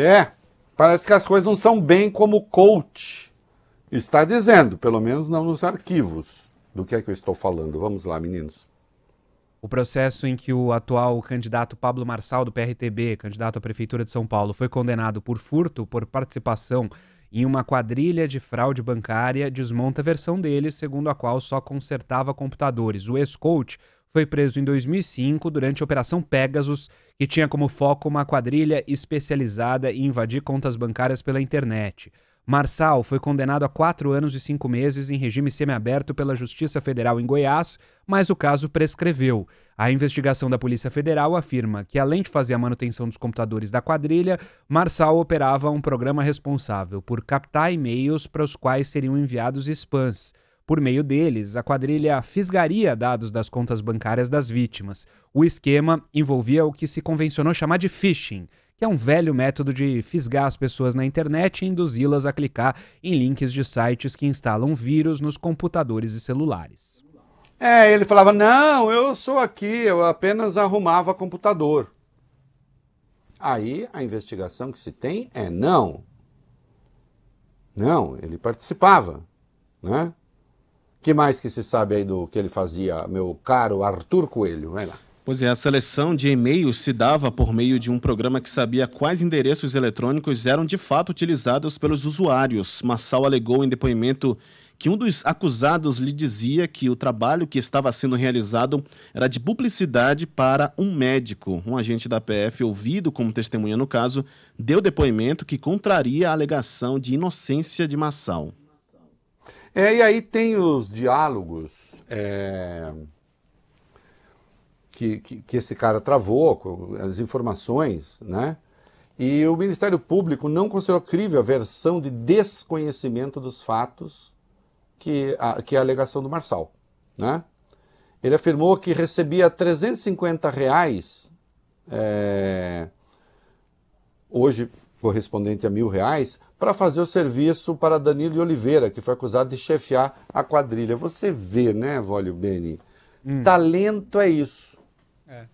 É, parece que as coisas não são bem como o coach está dizendo, pelo menos não nos arquivos do que é que eu estou falando. Vamos lá, meninos. O processo em que o atual candidato Pablo Marçal, do PRTB, candidato à Prefeitura de São Paulo, foi condenado por furto por participação em uma quadrilha de fraude bancária, desmonta a versão dele, segundo a qual só consertava computadores. O ex-coach foi preso em 2005 durante a Operação Pegasus, que tinha como foco uma quadrilha especializada em invadir contas bancárias pela internet. Marçal foi condenado a quatro anos e cinco meses em regime semiaberto pela Justiça Federal em Goiás, mas o caso prescreveu. A investigação da Polícia Federal afirma que, além de fazer a manutenção dos computadores da quadrilha, Marçal operava um programa responsável por captar e-mails para os quais seriam enviados spams. Por meio deles, a quadrilha fisgaria dados das contas bancárias das vítimas. O esquema envolvia o que se convencionou chamar de phishing, que é um velho método de fisgar as pessoas na internet e induzi-las a clicar em links de sites que instalam vírus nos computadores e celulares. É, ele falava: não, eu sou aqui, eu apenas arrumava computador. Aí a investigação que se tem é não. Não, ele participava, né? que mais que se sabe aí do que ele fazia, meu caro Arthur Coelho? Vai lá. Pois é, a seleção de e-mails se dava por meio de um programa que sabia quais endereços eletrônicos eram de fato utilizados pelos usuários. Massal alegou em depoimento que um dos acusados lhe dizia que o trabalho que estava sendo realizado era de publicidade para um médico. Um agente da PF, ouvido como testemunha no caso, deu depoimento que contraria a alegação de inocência de Massal. É, e aí tem os diálogos é, que, que, que, esse cara travou, as informações, né? E o Ministério Público não considerou crível a versão de desconhecimento dos fatos que, a, que é a alegação do Marçal, né? Ele afirmou que recebia 350 reais, é, hoje correspondente a mil reais, para fazer o serviço para Danilo Oliveira, que foi acusado de chefiar a quadrilha. Você vê, né, Vólio Beni? Hum. Talento é isso. É.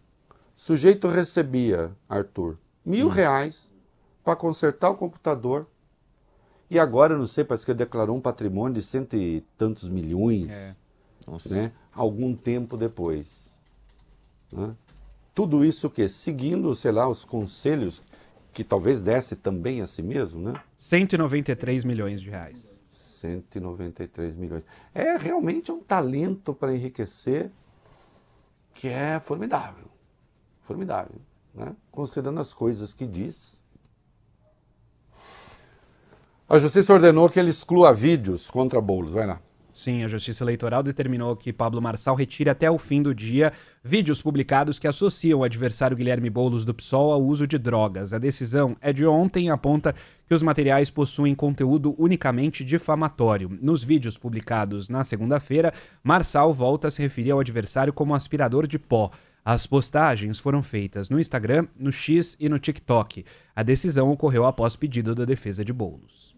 Sujeito recebia, Arthur, mil hum. reais para consertar o computador. E agora, não sei, parece que declarou um patrimônio de cento e tantos milhões. É. Né? Algum tempo depois. Né? Tudo isso o quê? Seguindo, sei lá, os conselhos que talvez desse também a si mesmo, né? 193 milhões de reais. 193 milhões. É realmente um talento para enriquecer que é formidável. Formidável, né? Considerando as coisas que diz. A justiça ordenou que ele exclua vídeos contra Boulos. Vai lá. Sim, a Justiça Eleitoral determinou que Pablo Marçal retire até o fim do dia vídeos publicados que associam o adversário Guilherme Boulos do PSOL ao uso de drogas. A decisão é de ontem e aponta que os materiais possuem conteúdo unicamente difamatório. Nos vídeos publicados na segunda-feira, Marçal volta a se referir ao adversário como aspirador de pó. As postagens foram feitas no Instagram, no X e no TikTok. A decisão ocorreu após pedido da defesa de Boulos.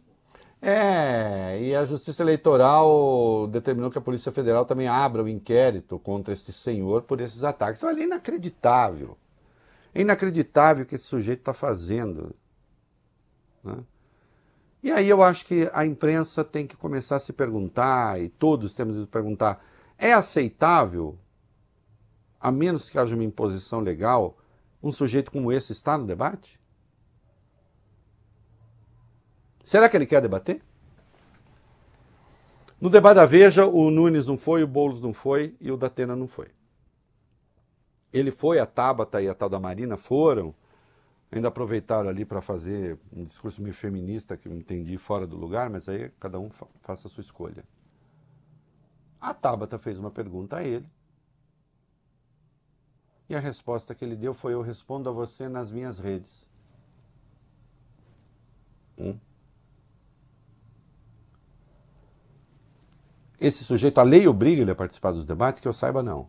É, e a Justiça Eleitoral determinou que a Polícia Federal também abra o um inquérito contra este senhor por esses ataques. Olha, é inacreditável. É inacreditável o que esse sujeito está fazendo. Né? E aí eu acho que a imprensa tem que começar a se perguntar, e todos temos que perguntar, é aceitável, a menos que haja uma imposição legal, um sujeito como esse estar no debate? Será que ele quer debater? No debate da Veja, o Nunes não foi, o Boulos não foi e o Datena não foi. Ele foi, a Tabata e a tal da Marina foram, ainda aproveitaram ali para fazer um discurso meio feminista que eu entendi fora do lugar, mas aí cada um fa faça a sua escolha. A Tabata fez uma pergunta a ele. E a resposta que ele deu foi: Eu respondo a você nas minhas redes. Hum? esse sujeito, a lei obriga ele a participar dos debates? Que eu saiba, não.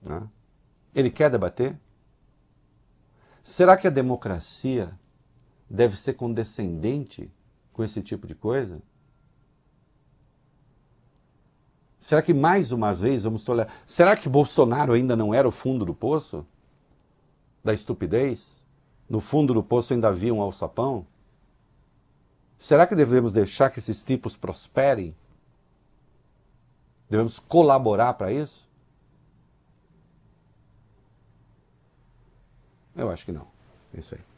Né? Ele quer debater? Será que a democracia deve ser condescendente com esse tipo de coisa? Será que mais uma vez vamos tolerar? Será que Bolsonaro ainda não era o fundo do poço? Da estupidez? No fundo do poço ainda havia um alçapão? Será que devemos deixar que esses tipos prosperem? Devemos colaborar para isso? Eu acho que não. É isso aí.